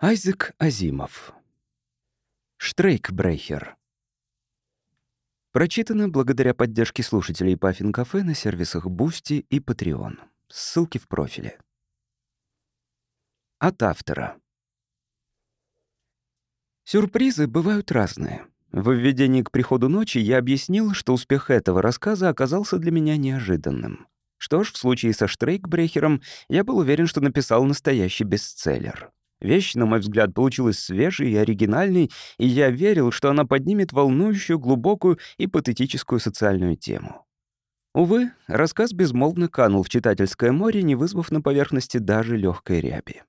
Айзек Азимов. Штрейкбрейхер. Прочитано благодаря поддержке слушателей Паффин Кафе на сервисах Бусти и Patreon. Ссылки в профиле. От автора. Сюрпризы бывают разные. В введении к приходу ночи я объяснил, что успех этого рассказа оказался для меня неожиданным. Что ж, в случае со Штрейкбрехером я был уверен, что написал настоящий бестселлер. Вещь, на мой взгляд, получилась свежей и оригинальной, и я верил, что она поднимет волнующую, глубокую и патетическую социальную тему. Увы, рассказ безмолвно канул в читательское море, не вызвав на поверхности даже легкой ряби.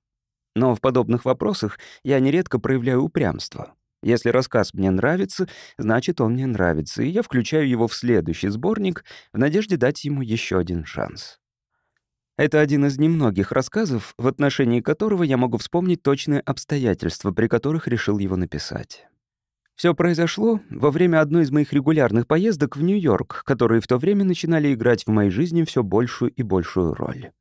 Но в подобных вопросах я нередко проявляю упрямство. Если рассказ мне нравится, значит, он мне нравится, и я включаю его в следующий сборник в надежде дать ему еще один шанс. Это один из немногих рассказов, в отношении которого я могу вспомнить точные обстоятельства, при которых решил его написать. Все произошло во время одной из моих регулярных поездок в Нью-Йорк, которые в то время начинали играть в моей жизни все большую и большую роль.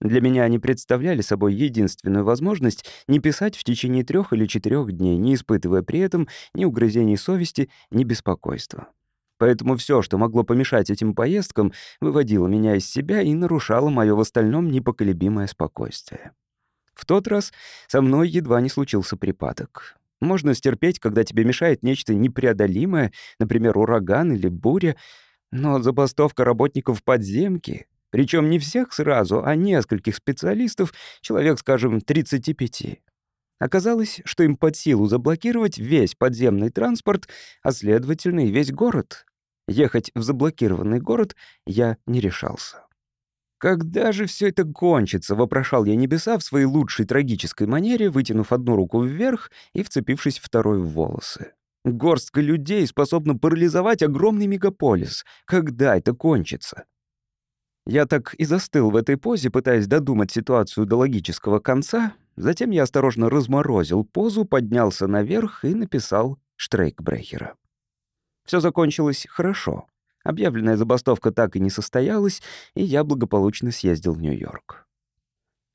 Для меня они представляли собой единственную возможность не писать в течение трех или четырех дней, не испытывая при этом ни угрызений совести, ни беспокойства. Поэтому все, что могло помешать этим поездкам, выводило меня из себя и нарушало мое в остальном непоколебимое спокойствие. В тот раз со мной едва не случился припадок. Можно стерпеть, когда тебе мешает нечто непреодолимое, например, ураган или буря, но забастовка работников подземки, причем не всех сразу, а нескольких специалистов, человек, скажем, 35, Оказалось, что им под силу заблокировать весь подземный транспорт, а следовательно и весь город. Ехать в заблокированный город я не решался. «Когда же все это кончится?» — вопрошал я небеса в своей лучшей трагической манере, вытянув одну руку вверх и вцепившись второй в волосы. «Горстка людей способна парализовать огромный мегаполис. Когда это кончится?» Я так и застыл в этой позе, пытаясь додумать ситуацию до логического конца. Затем я осторожно разморозил позу, поднялся наверх и написал Штрейкбрехера. Все закончилось хорошо. Объявленная забастовка так и не состоялась, и я благополучно съездил в Нью-Йорк.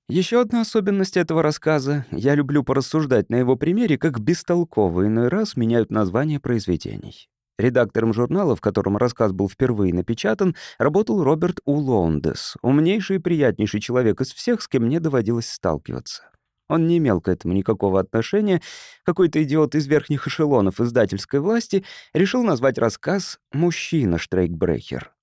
Еще одна особенность этого рассказа — я люблю порассуждать на его примере, как бестолково иной раз меняют название произведений. Редактором журнала, в котором рассказ был впервые напечатан, работал Роберт У. умнейший и приятнейший человек из всех, с кем мне доводилось сталкиваться. Он не имел к этому никакого отношения. Какой-то идиот из верхних эшелонов издательской власти решил назвать рассказ «Мужчина Штрейкбрехер».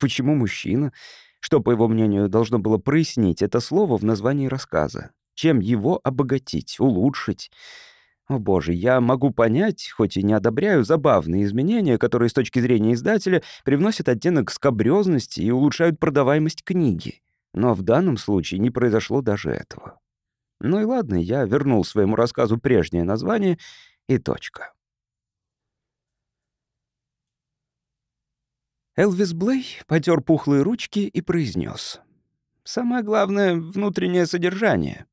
Почему «мужчина»? Что, по его мнению, должно было прояснить это слово в названии рассказа? Чем его обогатить, улучшить? О боже, я могу понять, хоть и не одобряю, забавные изменения, которые с точки зрения издателя привносят оттенок скобрёзности и улучшают продаваемость книги. Но в данном случае не произошло даже этого. Ну и ладно, я вернул своему рассказу прежнее название и точка. Элвис Блей потер пухлые ручки и произнес. «Самое главное — внутреннее содержание».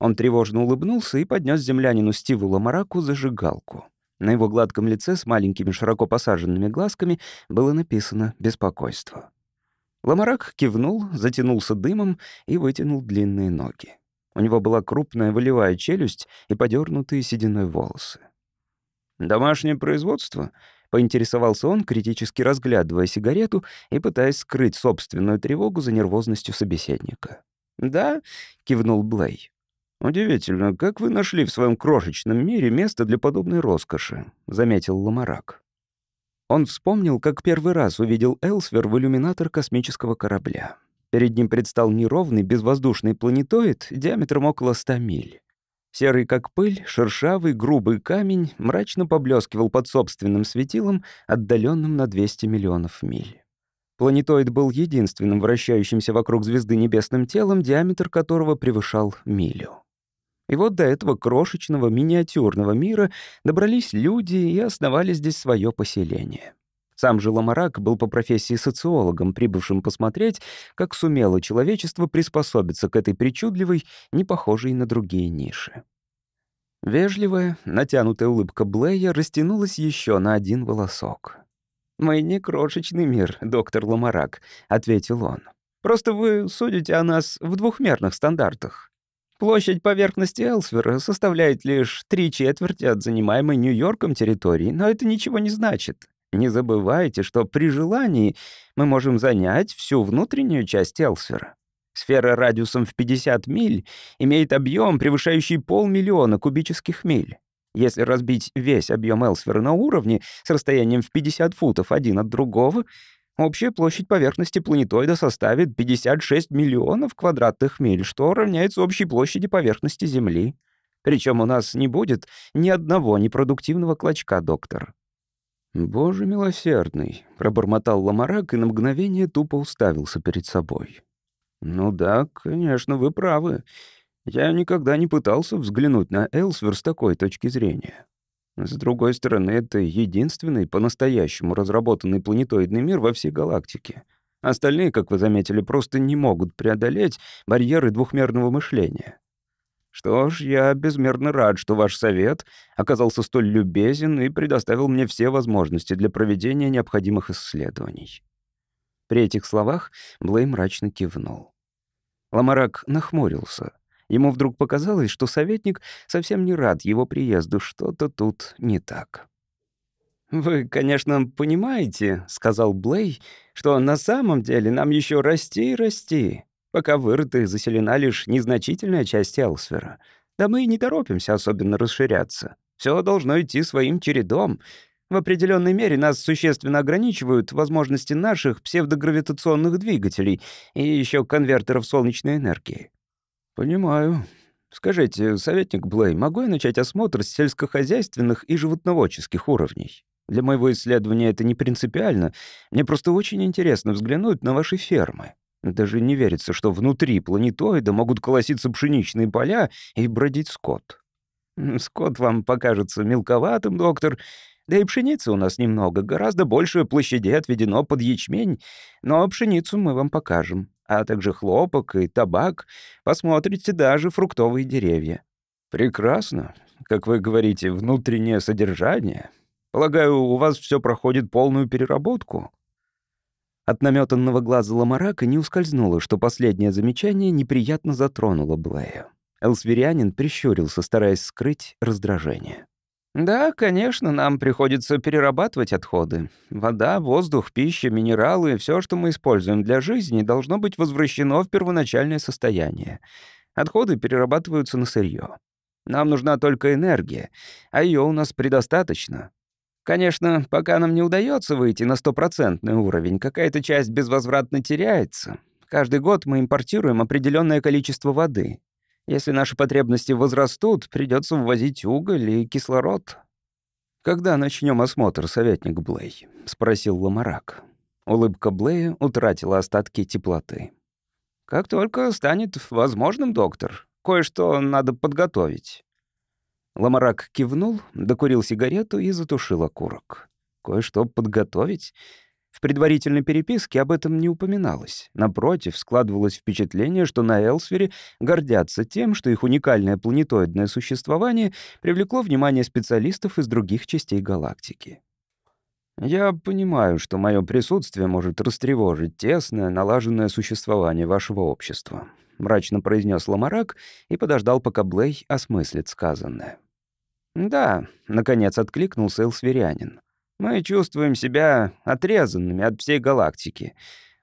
Он тревожно улыбнулся и поднес землянину Стиву Ламараку зажигалку. На его гладком лице с маленькими широко посаженными глазками было написано «беспокойство». Ламарак кивнул, затянулся дымом и вытянул длинные ноги. У него была крупная волевая челюсть и подернутые сединой волосы. «Домашнее производство?» — поинтересовался он, критически разглядывая сигарету и пытаясь скрыть собственную тревогу за нервозностью собеседника. «Да», — кивнул Блей. «Удивительно, как вы нашли в своем крошечном мире место для подобной роскоши», — заметил Ламарак. Он вспомнил, как первый раз увидел Элсвер в иллюминатор космического корабля. Перед ним предстал неровный безвоздушный планетоид диаметром около 100 миль. Серый как пыль, шершавый, грубый камень мрачно поблескивал под собственным светилом, отдаленным на 200 миллионов миль. Планетоид был единственным вращающимся вокруг звезды небесным телом, диаметр которого превышал милю. И вот до этого крошечного миниатюрного мира добрались люди и основали здесь свое поселение. Сам же Ламарак был по профессии социологом, прибывшим посмотреть, как сумело человечество приспособиться к этой причудливой, не похожей на другие ниши. Вежливая, натянутая улыбка Блея растянулась еще на один волосок. Мой не крошечный мир, доктор Ламарак», — ответил он. «Просто вы судите о нас в двухмерных стандартах. Площадь поверхности Элсвера составляет лишь три четверти от занимаемой Нью-Йорком территории, но это ничего не значит. Не забывайте, что при желании мы можем занять всю внутреннюю часть Элсера. Сфера радиусом в 50 миль имеет объем, превышающий полмиллиона кубических миль. Если разбить весь объем Элсфера на уровне с расстоянием в 50 футов один от другого, общая площадь поверхности планетоида составит 56 миллионов квадратных миль, что равняется общей площади поверхности Земли. Причем у нас не будет ни одного непродуктивного клочка, доктор. «Боже милосердный!» — пробормотал Ламарак и на мгновение тупо уставился перед собой. «Ну да, конечно, вы правы. Я никогда не пытался взглянуть на Элсвер с такой точки зрения. С другой стороны, это единственный по-настоящему разработанный планетоидный мир во всей галактике. Остальные, как вы заметили, просто не могут преодолеть барьеры двухмерного мышления. Что ж, я безмерно рад, что ваш совет оказался столь любезен и предоставил мне все возможности для проведения необходимых исследований. При этих словах Блей мрачно кивнул. Ламарак нахмурился. Ему вдруг показалось, что советник совсем не рад его приезду, что-то тут не так. «Вы, конечно, понимаете, — сказал Блей, — что на самом деле нам еще расти и расти. Пока в Ирты заселена лишь незначительная часть Элсфера. Да мы и не торопимся особенно расширяться. Все должно идти своим чередом. В определенной мере нас существенно ограничивают возможности наших псевдогравитационных двигателей и еще конвертеров солнечной энергии. Понимаю. Скажите, советник Блей, могу я начать осмотр с сельскохозяйственных и животноводческих уровней? Для моего исследования это не принципиально. Мне просто очень интересно взглянуть на ваши фермы. Даже не верится, что внутри планетоида могут колоситься пшеничные поля и бродить скот. Скот вам покажется мелковатым, доктор. Да и пшеницы у нас немного, гораздо больше площадей отведено под ячмень. Но пшеницу мы вам покажем, а также хлопок и табак. Посмотрите даже фруктовые деревья. Прекрасно. Как вы говорите, внутреннее содержание. Полагаю, у вас все проходит полную переработку. От наметанного глаза Ламарака не ускользнуло, что последнее замечание неприятно затронуло Блэя. Элсверианин прищурился, стараясь скрыть раздражение. «Да, конечно, нам приходится перерабатывать отходы. Вода, воздух, пища, минералы — все, что мы используем для жизни, должно быть возвращено в первоначальное состояние. Отходы перерабатываются на сырье. Нам нужна только энергия, а ее у нас предостаточно. Конечно, пока нам не удается выйти на стопроцентный уровень, какая-то часть безвозвратно теряется. Каждый год мы импортируем определенное количество воды. Если наши потребности возрастут, придется ввозить уголь и кислород. «Когда начнем осмотр, советник Блей?» — спросил Ламарак. Улыбка Блея утратила остатки теплоты. «Как только станет возможным, доктор. Кое-что надо подготовить. Ламарак кивнул, докурил сигарету и затушил окурок. Кое-что подготовить? В предварительной переписке об этом не упоминалось. Напротив, складывалось впечатление, что на Элсвере гордятся тем, что их уникальное планетоидное существование привлекло внимание специалистов из других частей галактики. Я понимаю, что мое присутствие может растревожить тесное, налаженное существование вашего общества», — мрачно произнес Ламарак и подождал, пока Блей осмыслит сказанное. «Да», — наконец откликнулся Элсверянин. «Мы чувствуем себя отрезанными от всей галактики.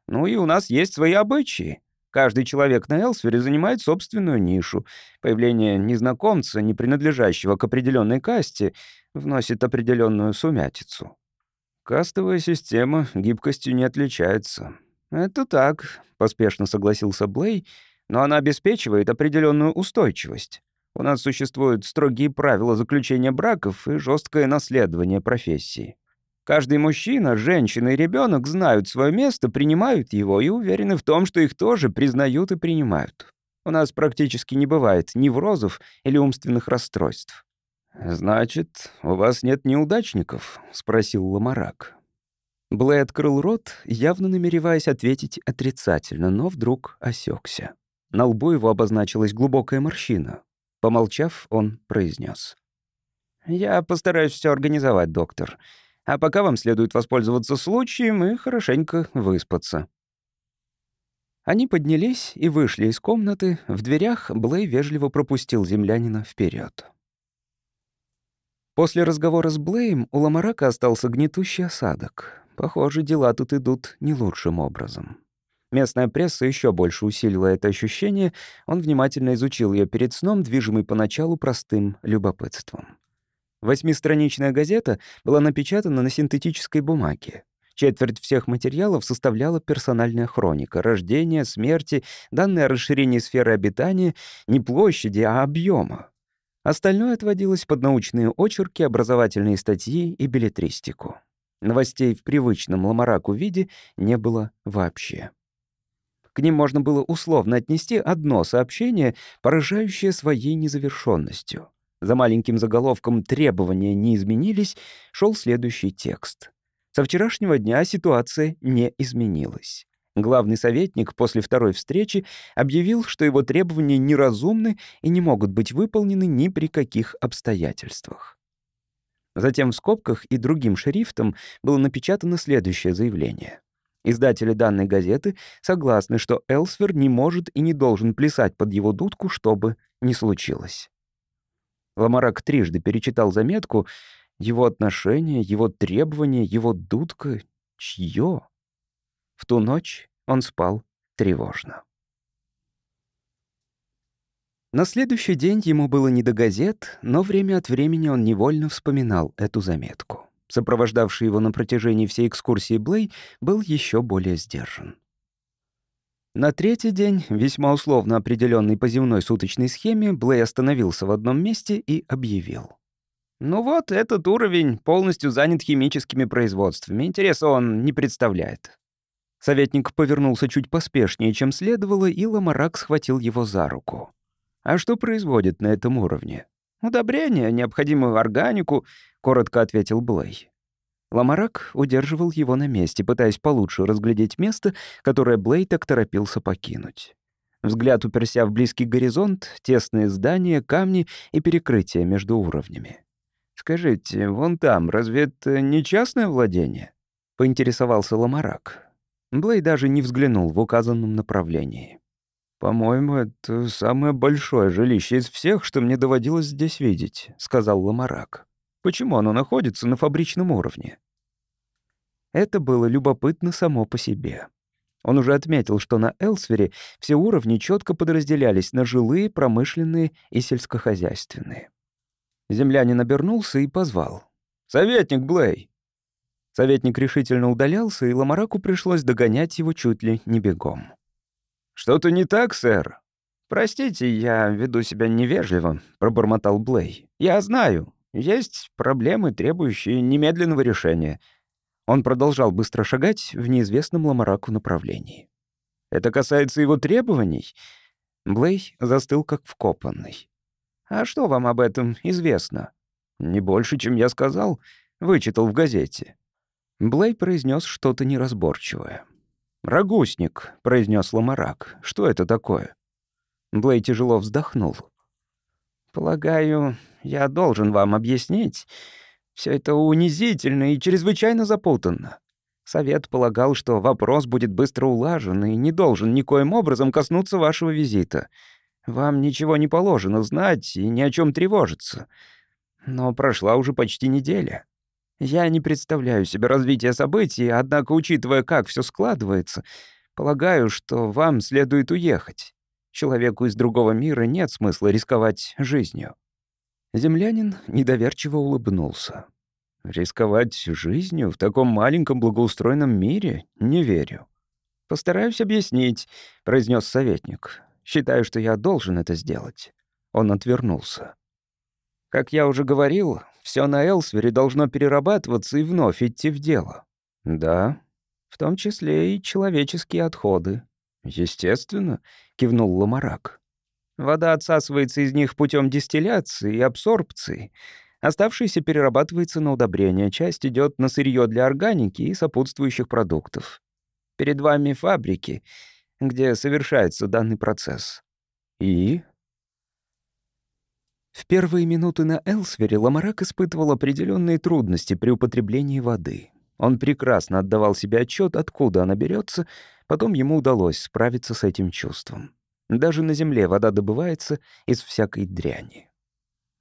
Ну и у нас есть свои обычаи. Каждый человек на Элсвере занимает собственную нишу. Появление незнакомца, не принадлежащего к определенной касте, вносит определенную сумятицу». Кастовая система гибкостью не отличается. Это так, поспешно согласился Блей, но она обеспечивает определенную устойчивость. У нас существуют строгие правила заключения браков и жесткое наследование профессии. Каждый мужчина, женщина и ребенок знают свое место, принимают его и уверены в том, что их тоже признают и принимают. У нас практически не бывает неврозов или умственных расстройств. «Значит, у вас нет неудачников?» — спросил Ламарак. Блэй открыл рот, явно намереваясь ответить отрицательно, но вдруг осекся. На лбу его обозначилась глубокая морщина. Помолчав, он произнес: «Я постараюсь все организовать, доктор. А пока вам следует воспользоваться случаем и хорошенько выспаться». Они поднялись и вышли из комнаты. В дверях Блей вежливо пропустил землянина вперед. После разговора с Блейм у Ламарака остался гнетущий осадок. Похоже, дела тут идут не лучшим образом. Местная пресса еще больше усилила это ощущение. Он внимательно изучил ее перед сном, движимый поначалу простым любопытством. Восьмистраничная газета была напечатана на синтетической бумаге. Четверть всех материалов составляла персональная хроника — рождения, смерти, данные о расширении сферы обитания, не площади, а объема. Остальное отводилось под научные очерки, образовательные статьи и билетристику. Новостей в привычном ламараку виде не было вообще. К ним можно было условно отнести одно сообщение, поражающее своей незавершенностью. За маленьким заголовком «Требования не изменились» шел следующий текст. Со вчерашнего дня ситуация не изменилась. Главный советник после второй встречи объявил, что его требования неразумны и не могут быть выполнены ни при каких обстоятельствах. Затем в скобках и другим шрифтом было напечатано следующее заявление. Издатели данной газеты согласны, что Элсвер не может и не должен плясать под его дудку, что бы ни случилось. Ламарак трижды перечитал заметку. Его отношения, его требования, его дудка — чье? В ту ночь он спал тревожно. На следующий день ему было не до газет, но время от времени он невольно вспоминал эту заметку. Сопровождавший его на протяжении всей экскурсии Блей был еще более сдержан. На третий день, весьма условно определенный по земной суточной схеме, Блей остановился в одном месте и объявил. «Ну вот, этот уровень полностью занят химическими производствами. Интереса он не представляет. Советник повернулся чуть поспешнее, чем следовало, и Ламарак схватил его за руку. «А что производит на этом уровне?» «Удобрение, необходимую органику», — коротко ответил Блей. Ламарак удерживал его на месте, пытаясь получше разглядеть место, которое Блей так торопился покинуть. Взгляд уперся в близкий горизонт, тесные здания, камни и перекрытия между уровнями. «Скажите, вон там, разве это не частное владение?» — поинтересовался Ламарак. Блей даже не взглянул в указанном направлении. «По-моему, это самое большое жилище из всех, что мне доводилось здесь видеть», — сказал Ламарак. «Почему оно находится на фабричном уровне?» Это было любопытно само по себе. Он уже отметил, что на Элсвере все уровни четко подразделялись на жилые, промышленные и сельскохозяйственные. Землянин обернулся и позвал. «Советник Блей!» Советник решительно удалялся, и Ламараку пришлось догонять его чуть ли не бегом. «Что-то не так, сэр?» «Простите, я веду себя невежливо», — пробормотал Блей. «Я знаю. Есть проблемы, требующие немедленного решения». Он продолжал быстро шагать в неизвестном Ламараку направлении. «Это касается его требований?» Блей застыл как вкопанный. «А что вам об этом известно?» «Не больше, чем я сказал», — вычитал в газете. Блей произнес что-то неразборчивое. «Рагусник», — произнес Ломарак. «Что это такое?» Блей тяжело вздохнул. «Полагаю, я должен вам объяснить. Все это унизительно и чрезвычайно запутанно. Совет полагал, что вопрос будет быстро улажен и не должен никоим образом коснуться вашего визита. Вам ничего не положено знать и ни о чем тревожиться. Но прошла уже почти неделя. Я не представляю себе развитие событий, однако, учитывая, как все складывается, полагаю, что вам следует уехать. Человеку из другого мира нет смысла рисковать жизнью». Землянин недоверчиво улыбнулся. «Рисковать жизнью в таком маленьком благоустроенном мире? Не верю». «Постараюсь объяснить», — произнес советник. «Считаю, что я должен это сделать». Он отвернулся. «Как я уже говорил, все на Элсвере должно перерабатываться и вновь идти в дело. Да, в том числе и человеческие отходы. Естественно, кивнул Ламарак. Вода отсасывается из них путем дистилляции и абсорбции. Оставшийся перерабатывается на удобрение, часть идет на сырье для органики и сопутствующих продуктов. Перед вами фабрики, где совершается данный процесс. И в первые минуты на Элсвере Ламарак испытывал определенные трудности при употреблении воды. Он прекрасно отдавал себе отчет, откуда она берется, потом ему удалось справиться с этим чувством. Даже на земле вода добывается из всякой дряни.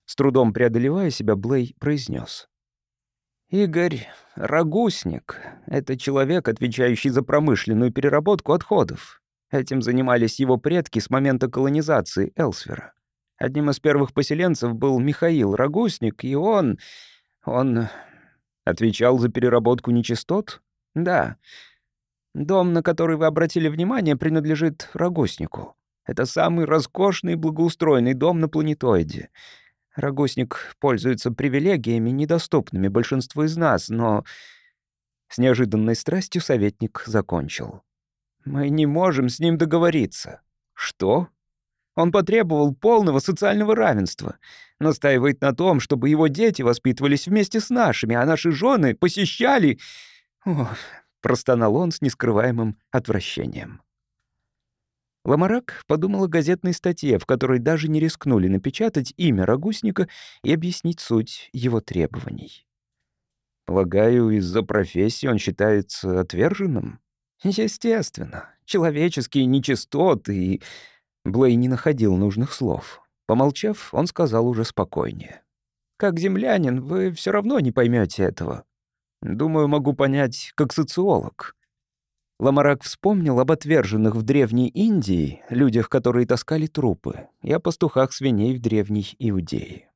С трудом преодолевая себя, Блей произнес: «Игорь — рагусник. Это человек, отвечающий за промышленную переработку отходов. Этим занимались его предки с момента колонизации Элсвера. Одним из первых поселенцев был Михаил Рогусник, и он... он... отвечал за переработку нечистот? Да. Дом, на который вы обратили внимание, принадлежит Рогуснику. Это самый роскошный и благоустроенный дом на планетоиде. Рогусник пользуется привилегиями, недоступными большинству из нас, но... С неожиданной страстью советник закончил. «Мы не можем с ним договориться». «Что?» Он потребовал полного социального равенства. Настаивает на том, чтобы его дети воспитывались вместе с нашими, а наши жены посещали... Ох, простонал он с нескрываемым отвращением. Ламарак подумал о газетной статье, в которой даже не рискнули напечатать имя Рагусника и объяснить суть его требований. «Полагаю, из-за профессии он считается отверженным?» «Естественно. Человеческие нечистоты и Блей не находил нужных слов. Помолчав, он сказал уже спокойнее. «Как землянин, вы все равно не поймете этого. Думаю, могу понять, как социолог». Ламарак вспомнил об отверженных в Древней Индии людях, которые таскали трупы, и о пастухах свиней в Древней Иудее.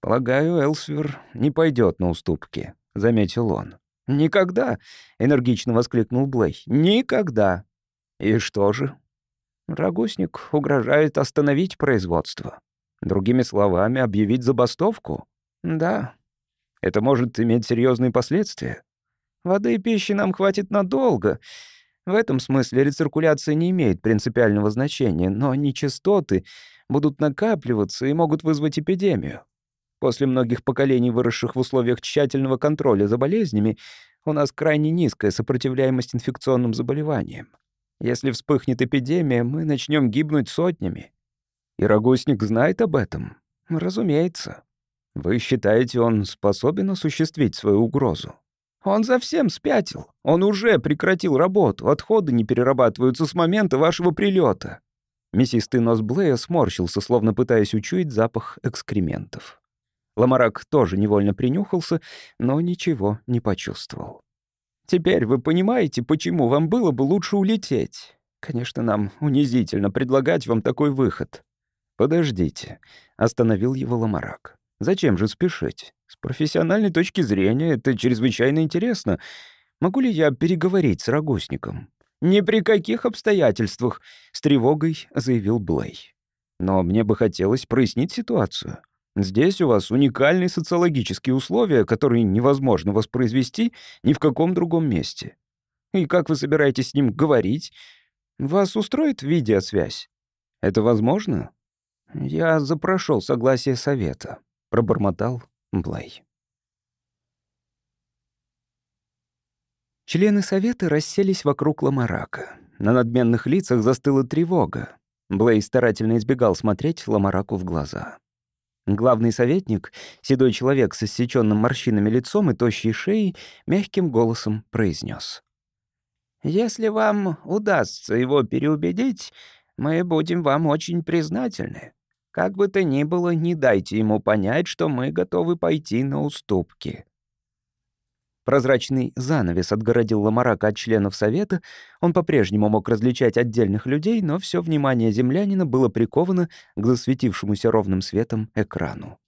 «Полагаю, Элсвер не пойдет на уступки», — заметил он. «Никогда!» — энергично воскликнул Блей. «Никогда!» «И что же?» Рогозник угрожает остановить производство. Другими словами, объявить забастовку? Да. Это может иметь серьезные последствия. Воды и пищи нам хватит надолго. В этом смысле рециркуляция не имеет принципиального значения, но нечистоты будут накапливаться и могут вызвать эпидемию. После многих поколений, выросших в условиях тщательного контроля за болезнями, у нас крайне низкая сопротивляемость инфекционным заболеваниям. Если вспыхнет эпидемия, мы начнем гибнуть сотнями. И Рогосник знает об этом? Разумеется. Вы считаете, он способен осуществить свою угрозу? Он совсем спятил. Он уже прекратил работу. Отходы не перерабатываются с момента вашего прилета. Мясистый нос Блея сморщился, словно пытаясь учуять запах экскрементов. Ламарак тоже невольно принюхался, но ничего не почувствовал. Теперь вы понимаете, почему вам было бы лучше улететь. Конечно, нам унизительно предлагать вам такой выход». «Подождите», — остановил его Ломарак. «Зачем же спешить? С профессиональной точки зрения это чрезвычайно интересно. Могу ли я переговорить с Рогосником?» «Ни при каких обстоятельствах», — с тревогой заявил Блей. «Но мне бы хотелось прояснить ситуацию. Здесь у вас уникальные социологические условия, которые невозможно воспроизвести ни в каком другом месте. И как вы собираетесь с ним говорить? Вас устроит видеосвязь? Это возможно? Я запрошел согласие совета, пробормотал Блей. Члены совета расселись вокруг Ламарака. На надменных лицах застыла тревога. Блей старательно избегал смотреть Ламараку в глаза. Главный советник, седой человек с иссеченным морщинами лицом и тощей шеей, мягким голосом произнёс: «Если вам удастся его переубедить, мы будем вам очень признательны. Как бы то ни было, не дайте ему понять, что мы готовы пойти на уступки». Прозрачный занавес отгородил Ламарака от членов Совета, он по-прежнему мог различать отдельных людей, но все внимание землянина было приковано к засветившемуся ровным светом экрану.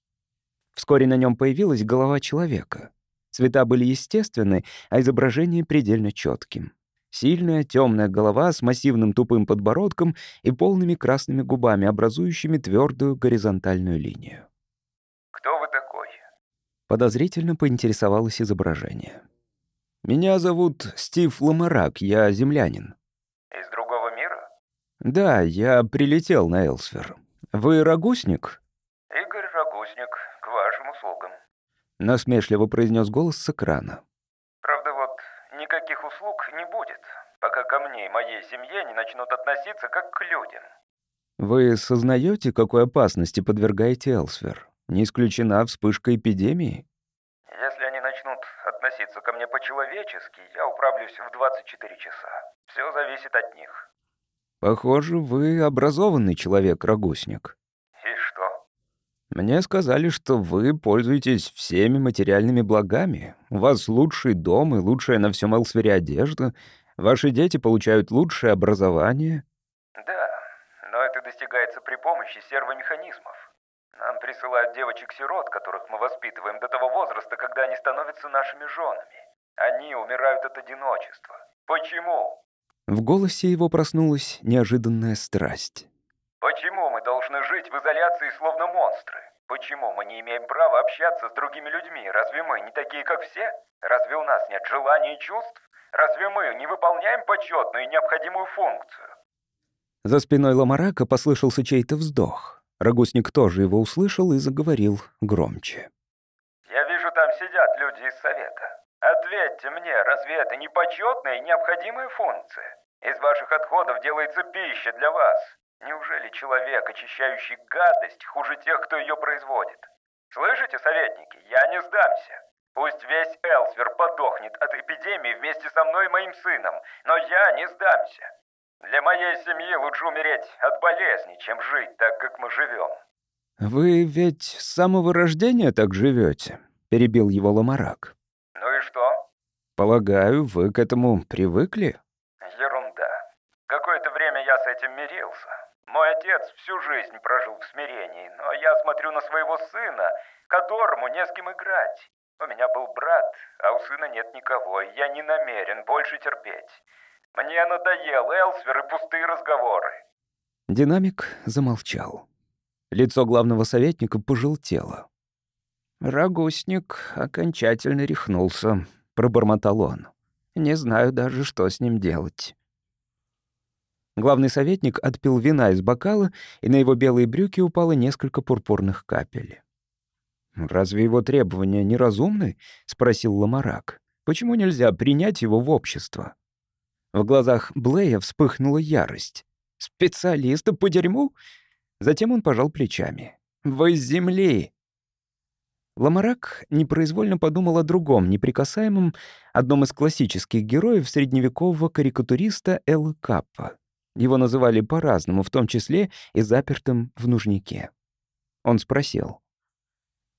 Вскоре на нем появилась голова человека. Цвета были естественны, а изображение предельно четким. Сильная темная голова с массивным тупым подбородком и полными красными губами, образующими твердую горизонтальную линию. Подозрительно поинтересовалось изображение. «Меня зовут Стив Ламарак, я землянин». «Из другого мира?» «Да, я прилетел на Элсфер. Вы рагусник?» «Игорь Рагусник, к вашим услугам», — насмешливо произнес голос с экрана. «Правда, вот никаких услуг не будет, пока ко мне и моей семье не начнут относиться как к людям». «Вы сознаете, какой опасности подвергаете Элсфер?» Не исключена вспышка эпидемии. Если они начнут относиться ко мне по-человечески, я управлюсь в 24 часа. Все зависит от них. Похоже, вы образованный человек, Рогусник. И что? Мне сказали, что вы пользуетесь всеми материальными благами. У вас лучший дом и лучшая на всем Элсвере одежда. Ваши дети получают лучшее образование. Да, но это достигается при помощи сервомеханизмов. Нам присылают девочек-сирот, которых мы воспитываем до того возраста, когда они становятся нашими женами. Они умирают от одиночества. Почему?» В голосе его проснулась неожиданная страсть. «Почему мы должны жить в изоляции, словно монстры? Почему мы не имеем права общаться с другими людьми? Разве мы не такие, как все? Разве у нас нет желаний и чувств? Разве мы не выполняем почетную и необходимую функцию?» За спиной Ламарака послышался чей-то вздох. Рогозник тоже его услышал и заговорил громче. «Я вижу, там сидят люди из Совета. Ответьте мне, разве это не почетная и необходимая функция? Из ваших отходов делается пища для вас. Неужели человек, очищающий гадость, хуже тех, кто ее производит? Слышите, советники, я не сдамся. Пусть весь Элсвер подохнет от эпидемии вместе со мной и моим сыном, но я не сдамся. Для моей семьи лучше умереть от болезни, чем жить так, как мы живем. Вы ведь с самого рождения так живете, перебил его Ломарак. Ну и что? Полагаю, вы к этому привыкли? Ерунда. Какое-то время я с этим мирился. Мой отец всю жизнь прожил в смирении, но я смотрю на своего сына, которому не с кем играть. У меня был брат, а у сына нет никого, и я не намерен больше терпеть. Мне надоел Элсвер и пустые разговоры». Динамик замолчал. Лицо главного советника пожелтело. «Рагусник окончательно рехнулся», — пробормотал он. «Не знаю даже, что с ним делать». Главный советник отпил вина из бокала, и на его белые брюки упало несколько пурпурных капель. «Разве его требования неразумны?» — спросил Ламарак. «Почему нельзя принять его в общество?» В глазах Блея вспыхнула ярость. «Специалиста по дерьму?» Затем он пожал плечами. «Вы с земли!» Ламарак непроизвольно подумал о другом, неприкасаемом, одном из классических героев средневекового карикатуриста Эл Каппа. Его называли по-разному, в том числе и запертым в нужнике. Он спросил.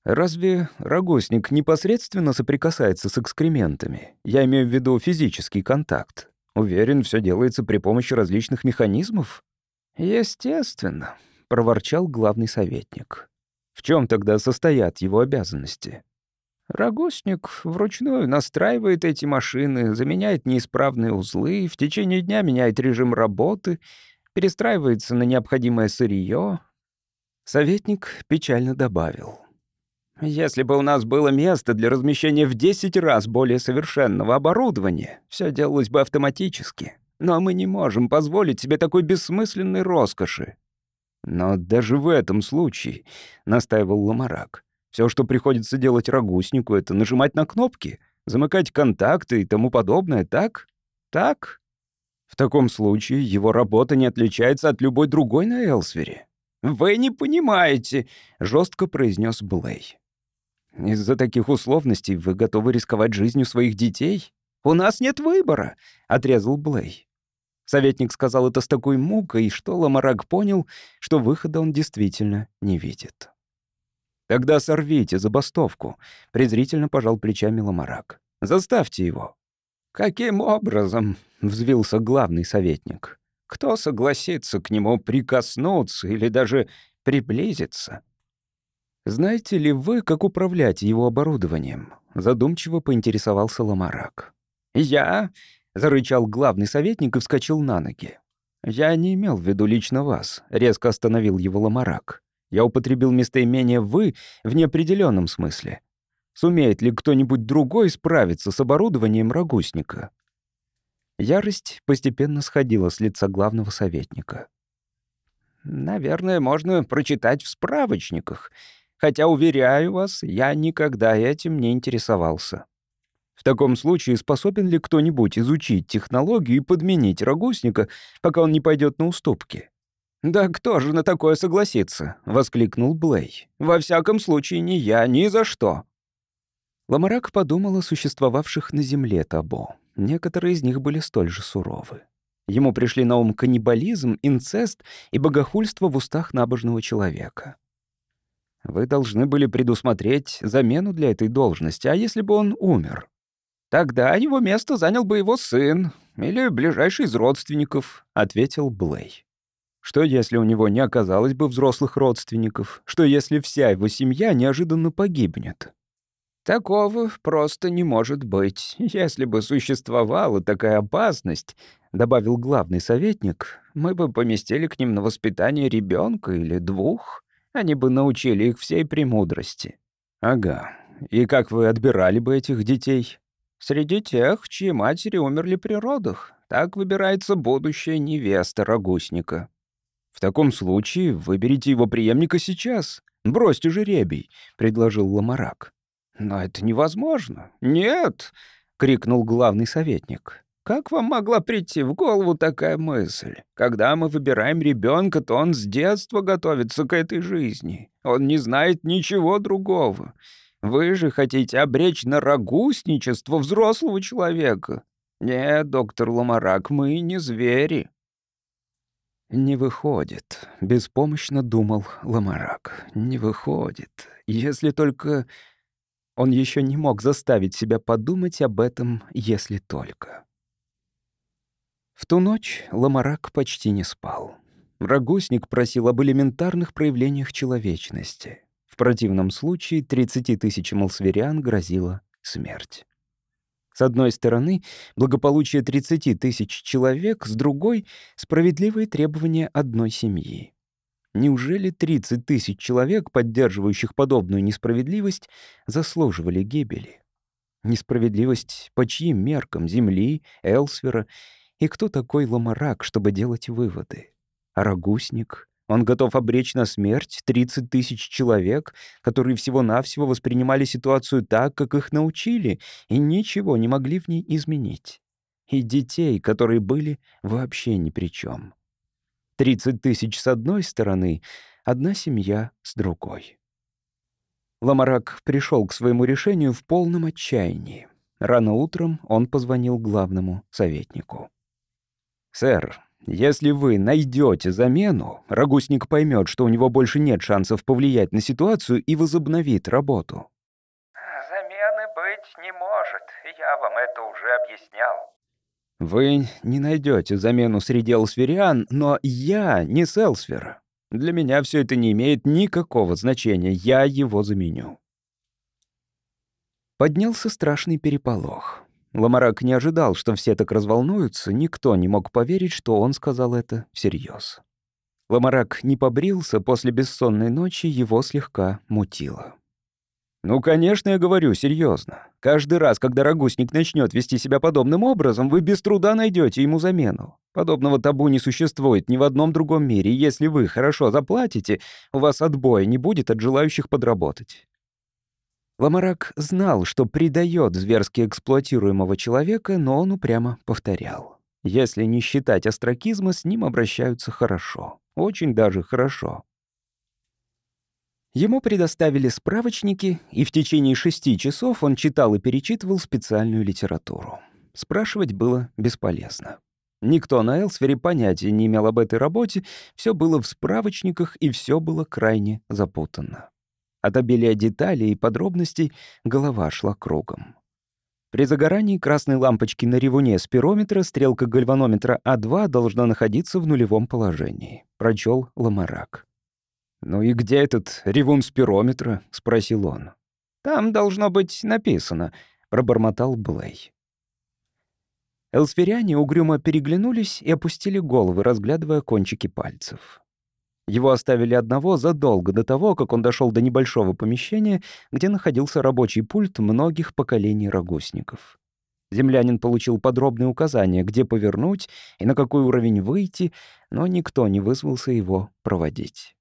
«Разве рогосник непосредственно соприкасается с экскрементами? Я имею в виду физический контакт». Уверен, все делается при помощи различных механизмов. Естественно, проворчал главный советник. В чем тогда состоят его обязанности? Рогосник вручную настраивает эти машины, заменяет неисправные узлы, в течение дня меняет режим работы, перестраивается на необходимое сырье. Советник печально добавил. Если бы у нас было место для размещения в 10 раз более совершенного оборудования, все делалось бы автоматически. Но мы не можем позволить себе такой бессмысленной роскоши. Но даже в этом случае, — настаивал Ламарак, все, что приходится делать рагуснику, это нажимать на кнопки, замыкать контакты и тому подобное, так? Так? В таком случае его работа не отличается от любой другой на Элсвере. «Вы не понимаете», — жестко произнес Блей. Из-за таких условностей вы готовы рисковать жизнью своих детей? У нас нет выбора, отрезал Блей. Советник сказал это с такой мукой, что Ламарак понял, что выхода он действительно не видит. Тогда сорвите забастовку, презрительно пожал плечами Ламарак. Заставьте его. Каким образом? взвился главный советник. Кто согласится к нему прикоснуться или даже приблизиться? «Знаете ли вы, как управлять его оборудованием?» — задумчиво поинтересовался Ламарак. «Я?» — зарычал главный советник и вскочил на ноги. «Я не имел в виду лично вас», — резко остановил его Ламарак. «Я употребил местоимение «вы» в неопределенном смысле. Сумеет ли кто-нибудь другой справиться с оборудованием рагусника?» Ярость постепенно сходила с лица главного советника. «Наверное, можно прочитать в справочниках», хотя, уверяю вас, я никогда этим не интересовался. В таком случае способен ли кто-нибудь изучить технологию и подменить рогусника, пока он не пойдет на уступки? «Да кто же на такое согласится?» — воскликнул Блей. «Во всяком случае, не я, ни за что». Ламарак подумал о существовавших на Земле табу. Некоторые из них были столь же суровы. Ему пришли на ум каннибализм, инцест и богохульство в устах набожного человека. Вы должны были предусмотреть замену для этой должности, а если бы он умер? Тогда его место занял бы его сын или ближайший из родственников, ответил Блей. Что если у него не оказалось бы взрослых родственников? Что если вся его семья неожиданно погибнет? Такого просто не может быть. Если бы существовала такая опасность, добавил главный советник, мы бы поместили к ним на воспитание ребенка или двух они бы научили их всей премудрости. Ага. И как вы отбирали бы этих детей? Среди тех, чьи матери умерли при родах. Так выбирается будущая невеста рогусника. В таком случае выберите его преемника сейчас. Бросьте жеребий, предложил Ламарак. Но это невозможно. Нет, крикнул главный советник. Как вам могла прийти в голову такая мысль? Когда мы выбираем ребенка, то он с детства готовится к этой жизни. Он не знает ничего другого. Вы же хотите обречь на рагусничество взрослого человека. Нет, доктор Ламарак, мы не звери». «Не выходит», — беспомощно думал Ламарак. «Не выходит. Если только...» Он еще не мог заставить себя подумать об этом, если только. В ту ночь Ламарак почти не спал. Рогозник просил об элементарных проявлениях человечности. В противном случае 30 тысяч алсвериан грозила смерть. С одной стороны, благополучие 30 тысяч человек, с другой — справедливые требования одной семьи. Неужели 30 тысяч человек, поддерживающих подобную несправедливость, заслуживали гибели? Несправедливость по чьим меркам Земли, Элсвера и кто такой ломарак, чтобы делать выводы? рагусник? Он готов обречь на смерть 30 тысяч человек, которые всего-навсего воспринимали ситуацию так, как их научили, и ничего не могли в ней изменить. И детей, которые были вообще ни при чем. 30 тысяч с одной стороны, одна семья с другой. Ламарак пришел к своему решению в полном отчаянии. Рано утром он позвонил главному советнику. «Сэр, если вы найдете замену, рагусник поймет, что у него больше нет шансов повлиять на ситуацию и возобновит работу». «Замены быть не может, я вам это уже объяснял». «Вы не найдете замену среди элсфериан, но я не с Элсфера. Для меня все это не имеет никакого значения, я его заменю». Поднялся страшный переполох. Ламарак не ожидал, что все так разволнуются, никто не мог поверить, что он сказал это всерьез. Ламарак не побрился, после бессонной ночи его слегка мутило. «Ну, конечно, я говорю, серьезно. Каждый раз, когда рагусник начнет вести себя подобным образом, вы без труда найдете ему замену. Подобного табу не существует ни в одном другом мире, и если вы хорошо заплатите, у вас отбоя не будет от желающих подработать. Ламарак знал, что предает зверски эксплуатируемого человека, но он упрямо повторял. Если не считать остракизма, с ним обращаются хорошо. Очень даже хорошо. Ему предоставили справочники, и в течение шести часов он читал и перечитывал специальную литературу. Спрашивать было бесполезно. Никто на Элсфере понятия не имел об этой работе, все было в справочниках, и все было крайне запутанно. От обилия деталей и подробностей голова шла кругом. При загорании красной лампочки на ревуне спирометра стрелка гальванометра А2 должна находиться в нулевом положении. Прочел Ламарак. «Ну и где этот ревун спирометра?» — спросил он. «Там должно быть написано», — пробормотал Блей. Элсферяне угрюмо переглянулись и опустили головы, разглядывая кончики пальцев. Его оставили одного задолго до того, как он дошел до небольшого помещения, где находился рабочий пульт многих поколений рогусников. Землянин получил подробные указания, где повернуть и на какой уровень выйти, но никто не вызвался его проводить.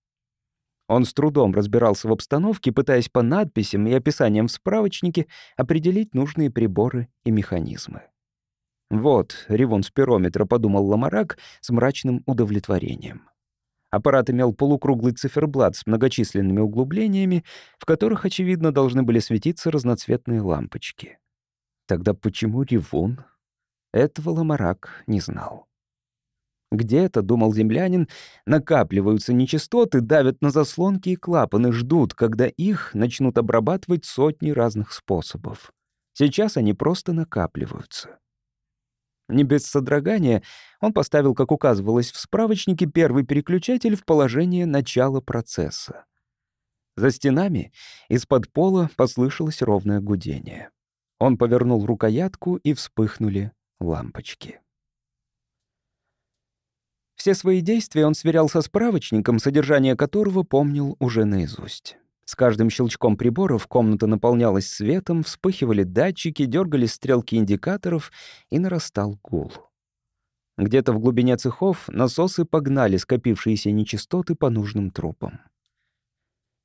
Он с трудом разбирался в обстановке, пытаясь по надписям и описаниям в справочнике определить нужные приборы и механизмы. «Вот», — ревун спирометра подумал Ламарак с мрачным удовлетворением. Аппарат имел полукруглый циферблат с многочисленными углублениями, в которых, очевидно, должны были светиться разноцветные лампочки. Тогда почему ревун? Этого Ламарак не знал. Где-то, думал землянин, накапливаются нечистоты, давят на заслонки и клапаны, ждут, когда их начнут обрабатывать сотни разных способов. Сейчас они просто накапливаются. Не без содрогания он поставил, как указывалось в справочнике, первый переключатель в положение начала процесса. За стенами из-под пола послышалось ровное гудение. Он повернул рукоятку, и вспыхнули лампочки. Все свои действия он сверял со справочником, содержание которого помнил уже наизусть. С каждым щелчком прибора в комната наполнялась светом, вспыхивали датчики, дергались стрелки индикаторов, и нарастал гул. Где-то в глубине цехов насосы погнали скопившиеся нечистоты по нужным трупам.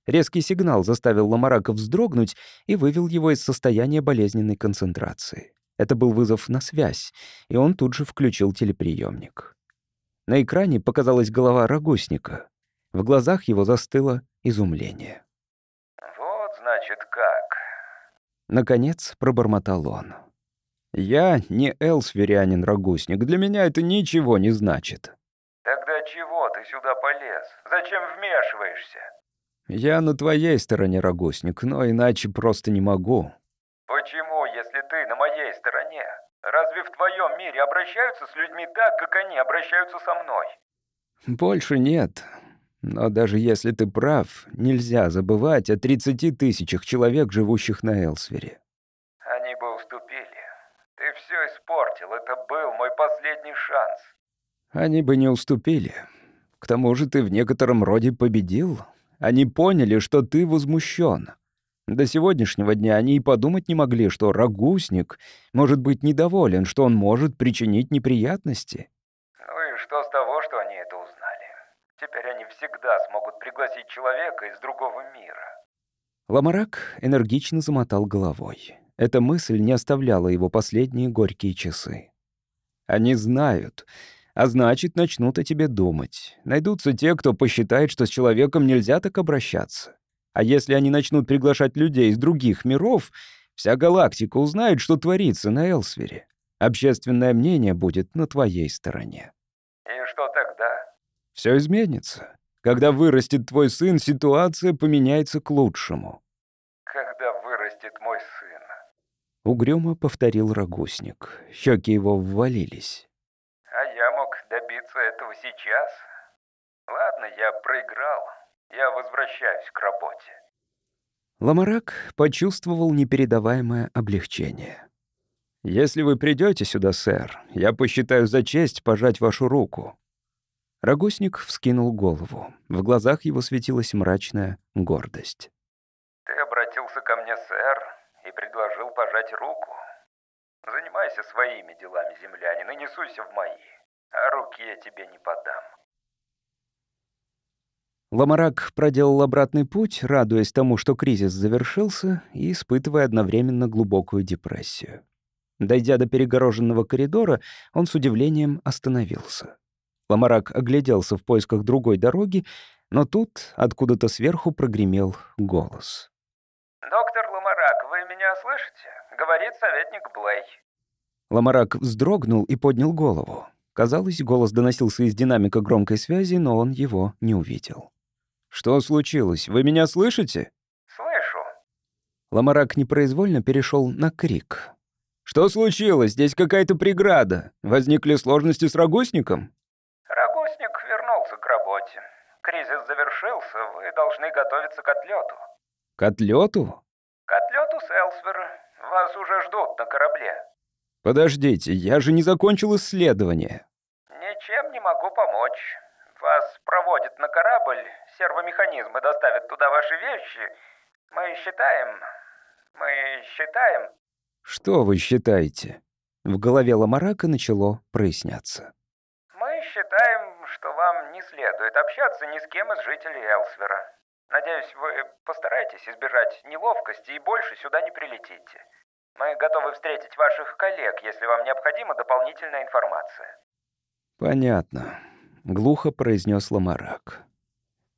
Резкий сигнал заставил Ламарака вздрогнуть и вывел его из состояния болезненной концентрации. Это был вызов на связь, и он тут же включил телеприемник. На экране показалась голова рогусника. В глазах его застыло изумление значит как?» Наконец пробормотал он. «Я не Элсверянин-рагусник, для меня это ничего не значит». «Тогда чего ты сюда полез? Зачем вмешиваешься?» «Я на твоей стороне, рагусник, но иначе просто не могу». «Почему, если ты на моей стороне? Разве в твоем мире обращаются с людьми так, как они обращаются со мной?» «Больше нет. Но даже если ты прав, нельзя забывать о 30 тысячах человек, живущих на Элсвере. Они бы уступили. Ты все испортил, это был мой последний шанс. Они бы не уступили. К тому же ты в некотором роде победил. Они поняли, что ты возмущен. До сегодняшнего дня они и подумать не могли, что рагусник может быть недоволен, что он может причинить неприятности. Ну и что с того? Теперь они всегда смогут пригласить человека из другого мира». Ламарак энергично замотал головой. Эта мысль не оставляла его последние горькие часы. «Они знают, а значит, начнут о тебе думать. Найдутся те, кто посчитает, что с человеком нельзя так обращаться. А если они начнут приглашать людей из других миров, вся галактика узнает, что творится на Элсвере. Общественное мнение будет на твоей стороне». «И что тогда?» Все изменится. Когда вырастет твой сын, ситуация поменяется к лучшему. Когда вырастет мой сын. Угрюмо повторил Рогусник. Щеки его ввалились. А я мог добиться этого сейчас. Ладно, я проиграл. Я возвращаюсь к работе. Ламарак почувствовал непередаваемое облегчение. «Если вы придете сюда, сэр, я посчитаю за честь пожать вашу руку. Рогосник вскинул голову. В глазах его светилась мрачная гордость. «Ты обратился ко мне, сэр, и предложил пожать руку. Занимайся своими делами, землянин, и не суйся в мои, а руки я тебе не подам». Ламарак проделал обратный путь, радуясь тому, что кризис завершился, и испытывая одновременно глубокую депрессию. Дойдя до перегороженного коридора, он с удивлением остановился. Ламарак огляделся в поисках другой дороги, но тут откуда-то сверху прогремел голос. «Доктор Ламарак, вы меня слышите?» — говорит советник Блей. Ламарак вздрогнул и поднял голову. Казалось, голос доносился из динамика громкой связи, но он его не увидел. «Что случилось? Вы меня слышите?» «Слышу». Ламарак непроизвольно перешел на крик. «Что случилось? Здесь какая-то преграда. Возникли сложности с рогусником?» Кризис завершился, вы должны готовиться к отлету. К отлету? К отлету, Селсвер. Вас уже ждут на корабле. Подождите, я же не закончил исследование. Ничем не могу помочь. Вас проводят на корабль, сервомеханизмы доставят туда ваши вещи. Мы считаем... Мы считаем... Что вы считаете? В голове Ламарака начало проясняться. Мы считаем что вам не следует общаться ни с кем из жителей Элсвера. Надеюсь, вы постараетесь избежать неловкости и больше сюда не прилетите. Мы готовы встретить ваших коллег, если вам необходима дополнительная информация». «Понятно», — глухо произнес Ламарак.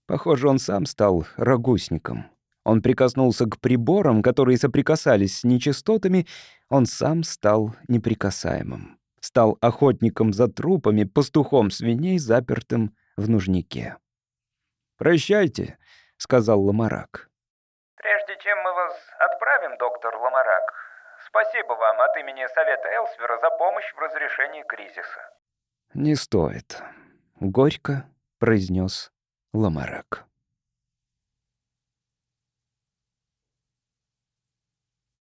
Похоже, он сам стал рагусником. Он прикоснулся к приборам, которые соприкасались с нечистотами, он сам стал неприкасаемым стал охотником за трупами, пастухом свиней, запертым в нужнике. «Прощайте», — сказал Ламарак. «Прежде чем мы вас отправим, доктор Ламарак, спасибо вам от имени Совета Элсвера за помощь в разрешении кризиса». «Не стоит», — горько произнес Ламарак.